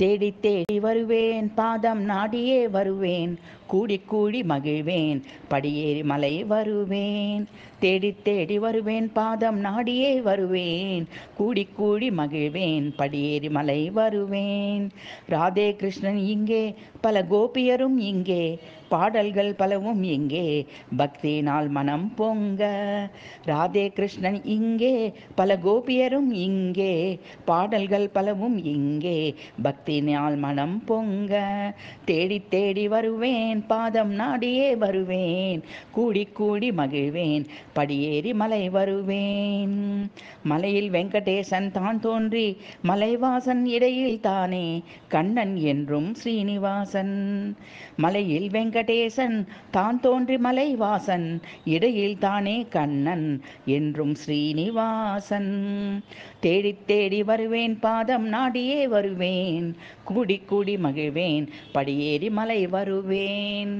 தேடி தேடி வருவேன் பாதம் நாடியே வருவேன் கூடி கூடி மகிழ்வேன் படியேறி மலை வருவேன் தேடி தேடி வருவேன் பாதம் நாடியே வருவேன் கூடி கூடி மகிழ்வேன் படியேறி மலை வருவேன் ராதே கிருஷ்ணன் இங்கே பல கோபியரும் இங்கே பாடல்கள் பலவும் எங்கே பக்தினால் மனம் பொங்க ராதே கிருஷ்ணன் இங்கே பல கோபியரும் இங்கே பாடல்கள் பலவும் இங்கே பக்தினால் மனம் பொங்க தேடி தேடி வருவேன் பாதம் நாடியே வருவேன் கூடி கூடி மகிழ்வேன் படியேறி மலை வருவேன் மலையில் வெங்கடேசன் தான் தோன்றி மலைவாசன் இடையில் தானே கண்ணன் என்றும் ஸ்ரீனிவாசன் மலையில் வெங்கடேசன் தான் தோன்றி மலைவாசன் இடையில் தானே கண்ணன் என்றும் ஸ்ரீனிவாசன் தேடி தேடி வருவேன் பாதம் நாடியே வருவேன் கூடி கூடி மகிழ்வேன் படியேறி மலை வருவேன்